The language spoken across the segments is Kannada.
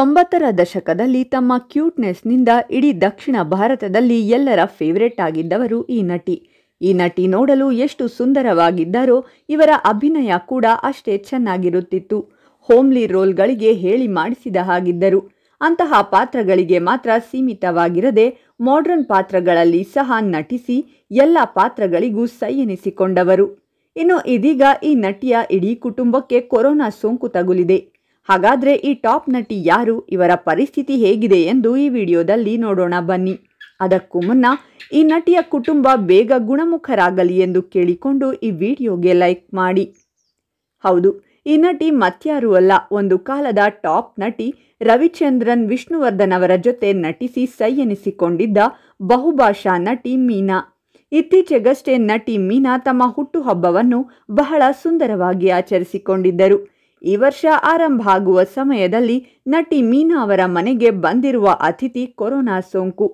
ತೊಂಬತ್ತರ ದಶಕದಲ್ಲಿ ತಮ್ಮ ಕ್ಯೂಟ್ನೆಸ್ನಿಂದ ಇಡೀ ದಕ್ಷಿಣ ಭಾರತದಲ್ಲಿ ಎಲ್ಲರ ಫೇವರೇಟ್ ಆಗಿದ್ದವರು ಈ ನಟಿ ಈ ನಟಿ ನೋಡಲು ಎಷ್ಟು ಸುಂದರವಾಗಿದ್ದರೋ ಇವರ ಅಭಿನಯ ಕೂಡ ಅಷ್ಟೇ ಚೆನ್ನಾಗಿರುತ್ತಿತ್ತು ಹೋಮ್ಲಿ ರೋಲ್ಗಳಿಗೆ ಹೇಳಿ ಮಾಡಿಸಿದ ಹಾಗಿದ್ದರು ಅಂತಹ ಪಾತ್ರಗಳಿಗೆ ಮಾತ್ರ ಸೀಮಿತವಾಗಿರದೆ ಮಾಡ್ರನ್ ಪಾತ್ರಗಳಲ್ಲಿ ಸಹ ನಟಿಸಿ ಎಲ್ಲ ಪಾತ್ರಗಳಿಗೂ ಸೈ ಎನಿಸಿಕೊಂಡವರು ಇನ್ನು ಇದೀಗ ಈ ನಟಿಯ ಇಡೀ ಕುಟುಂಬಕ್ಕೆ ಕೊರೋನಾ ಸೋಂಕು ತಗುಲಿದೆ ಹಾಗಾದ್ರೆ ಈ ಟಾಪ್ ನಟಿ ಯಾರು ಇವರ ಪರಿಸ್ಥಿತಿ ಹೇಗಿದೆ ಎಂದು ಈ ವಿಡಿಯೋದಲ್ಲಿ ನೋಡೋಣ ಬನ್ನಿ ಅದಕ್ಕೂ ಮುನ್ನ ಈ ನಟಿಯ ಕುಟುಂಬ ಬೇಗ ಗುಣಮುಖರಾಗಲಿ ಎಂದು ಕೇಳಿಕೊಂಡು ಈ ವಿಡಿಯೋಗೆ ಲೈಕ್ ಮಾಡಿ ಹೌದು ಈ ನಟಿ ಮತ್ಯಾರೂ ಅಲ್ಲ ಒಂದು ಕಾಲದ ಟಾಪ್ ನಟಿ ರವಿಚಂದ್ರನ್ ವಿಷ್ಣುವರ್ಧನ್ ಅವರ ಜೊತೆ ನಟಿಸಿ ಸೈ ಎನಿಸಿಕೊಂಡಿದ್ದ ಬಹುಭಾಷಾ ನಟಿ ಮೀನಾ ಇತ್ತೀಚೆಗಷ್ಟೇ ನಟಿ ಮೀನಾ ತಮ್ಮ ಹುಟ್ಟುಹಬ್ಬವನ್ನು ಬಹಳ ಸುಂದರವಾಗಿ ಆಚರಿಸಿಕೊಂಡಿದ್ದರು ಈ ವರ್ಷ ಆರಂಭ ಆಗುವ ಸಮಯದಲ್ಲಿ ನಟಿ ಮೀನಾ ಅವರ ಮನೆಗೆ ಬಂದಿರುವ ಅತಿಥಿ ಕೊರೋನಾ ಸೋಂಕು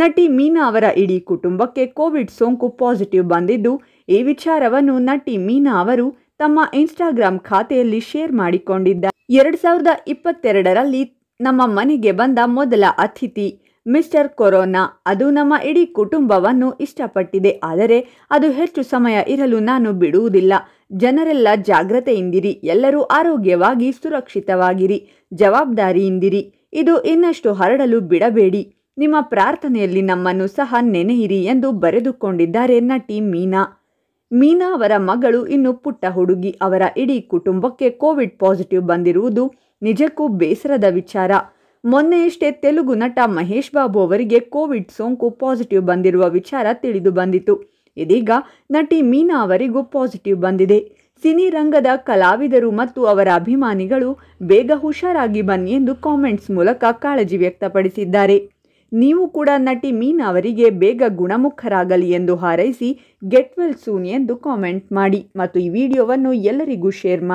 ನಟಿ ಮೀನಾ ಅವರ ಇಡೀ ಕುಟುಂಬಕ್ಕೆ ಕೋವಿಡ್ ಸೋಂಕು ಪಾಸಿಟಿವ್ ಬಂದಿದ್ದು ಈ ವಿಚಾರವನ್ನು ನಟಿ ಮೀನಾ ಅವರು ತಮ್ಮ ಇನ್ಸ್ಟಾಗ್ರಾಂ ಖಾತೆಯಲ್ಲಿ ಶೇರ್ ಮಾಡಿಕೊಂಡಿದ್ದ ಎರಡು ಸಾವಿರದ ಇಪ್ಪತ್ತೆರಡರಲ್ಲಿ ನಮ್ಮ ಮನೆಗೆ ಬಂದ ಮೊದಲ ಅತಿಥಿ ಮಿಸ್ಟರ್ ಕೊರೋನಾ ಅದು ನಮ್ಮ ಇಡೀ ಕುಟುಂಬವನ್ನು ಇಷ್ಟಪಟ್ಟಿದೆ ಆದರೆ ಅದು ಹೆಚ್ಚು ಸಮಯ ಇರಲು ನಾನು ಬಿಡುವುದಿಲ್ಲ ಜನರೆಲ್ಲ ಜಾಗ್ರತೆಯಿಂದಿರಿ ಎಲ್ಲರೂ ಆರೋಗ್ಯವಾಗಿ ಸುರಕ್ಷಿತವಾಗಿರಿ ಜವಾಬ್ದಾರಿಯಿಂದಿರಿ ಇದು ಇನ್ನಷ್ಟು ಹರಡಲು ಬಿಡಬೇಡಿ ನಿಮ್ಮ ಪ್ರಾರ್ಥನೆಯಲ್ಲಿ ನಮ್ಮನ್ನು ಸಹ ನೆನೆಯಿರಿ ಎಂದು ಬರೆದುಕೊಂಡಿದ್ದಾರೆ ನಟಿ ಮೀನಾ ಮೀನಾ ಅವರ ಮಗಳು ಇನ್ನು ಪುಟ್ಟ ಹುಡುಗಿ ಅವರ ಇಡೀ ಕುಟುಂಬಕ್ಕೆ ಕೋವಿಡ್ ಪಾಸಿಟಿವ್ ಬಂದಿರುವುದು ನಿಜಕ್ಕೂ ಬೇಸರದ ವಿಚಾರ ಮೊನ್ನೆಯಷ್ಟೇ ತೆಲುಗು ನಟ ಮಹೇಶ್ ಬಾಬು ಅವರಿಗೆ ಕೋವಿಡ್ ಸೋಂಕು ಪಾಸಿಟಿವ್ ಬಂದಿರುವ ವಿಚಾರ ತಿಳಿದು ಬಂದಿತು ಇದೀಗ ನಟಿ ಮೀನಾ ಅವರಿಗೂ ಪಾಸಿಟಿವ್ ಬಂದಿದೆ ಸಿನಿ ರಂಗದ ಕಲಾವಿದರು ಮತ್ತು ಅವರ ಅಭಿಮಾನಿಗಳು ಬೇಗ ಹುಷಾರಾಗಿ ಬನ್ನಿ ಎಂದು ಕಾಮೆಂಟ್ಸ್ ಮೂಲಕ ಕಾಳಜಿ ವ್ಯಕ್ತಪಡಿಸಿದ್ದಾರೆ ನೀವು ಕೂಡ ನಟಿ ಮೀನಾ ಅವರಿಗೆ ಬೇಗ ಗುಣಮುಖರಾಗಲಿ ಎಂದು ಹಾರೈಸಿ ಗೆಟ್ ವೆಲ್ ಸೂನ್ ಎಂದು ಕಾಮೆಂಟ್ ಮಾಡಿ ಮತ್ತು ಈ ವಿಡಿಯೋವನ್ನು ಎಲ್ಲರಿಗೂ ಶೇರ್ ಮಾಡಿ